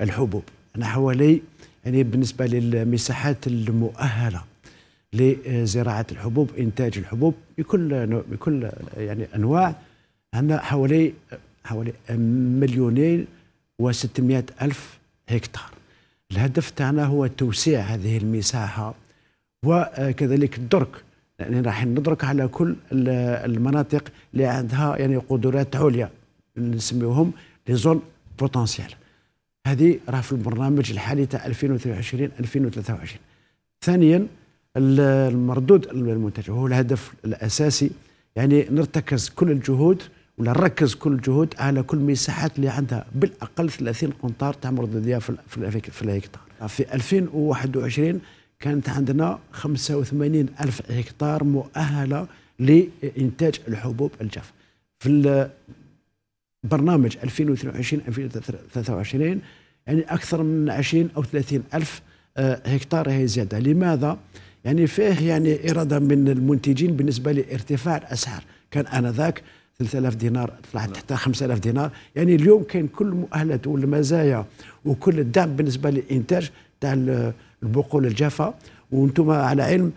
الحبوب أنا حوالي يعني بالنسبة للمساحات المؤهلة لزراعة الحبوب إنتاج الحبوب بكل بكل يعني أنواع عندنا حوالي حوالي مليونين و600 ألف هكتار الهدف تاعنا هو توسيع هذه المساحة وكذلك الدرك يعني راح ندرك على كل المناطق اللي عندها يعني قدرات عليا نسميوهم لي زون بوتنسيال هذه راه في البرنامج الحالي تاع 2022 2023 ثانيا المردود المنتج هو الهدف الاساسي يعني نرتكز كل الجهود ولا نركز كل الجهود على كل المساحات اللي عندها بالاقل 30 قنطار تاع مردوديه في في الهكتار في 2021 كانت عندنا 85 ألف هكتار مؤهلة لإنتاج الحبوب الجاف في برنامج 2022 2023 يعني اكثر من 20 او 30 الف آه، هكتار هي زياده لماذا يعني فيه يعني اراده من المنتجين بالنسبه لارتفاع الاسعار كان انذاك 3000 دينار طلعت حتى 5000 دينار يعني اليوم كاين كل المؤهلات والمزايا وكل الدعم بالنسبه للانتاج تاع البقول الجافه وانتم على علم